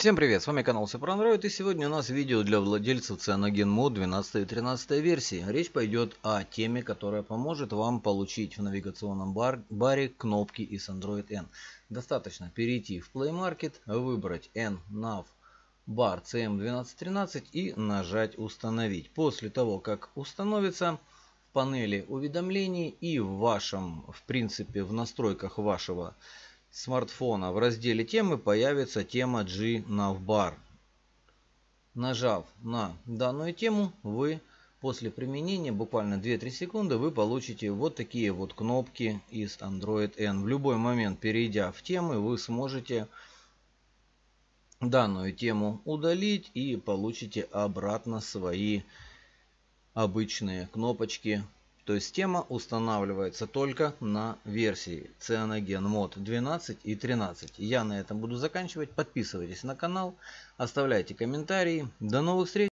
Всем привет, с вами канал Все про Android и сегодня у нас видео для владельцев CyanogenMod 12 и 13 версии. А речь пойдет о теме, которая поможет вам получить в навигационном бар баре кнопки из Android N. Достаточно перейти в Play Market, выбрать N-Nav Bar CM1213 и нажать установить. После того как установится, в панели уведомлений и в вашем, в принципе, в настройках вашего смартфона в разделе темы появится тема G-Navbar. Нажав на данную тему, вы после применения буквально 2-3 секунды вы получите вот такие вот кнопки из Android N. В любой момент, перейдя в темы, вы сможете данную тему удалить и получите обратно свои обычные кнопочки то есть тема устанавливается только на версии CyanogenMod 12 и 13. Я на этом буду заканчивать. Подписывайтесь на канал, оставляйте комментарии. До новых встреч!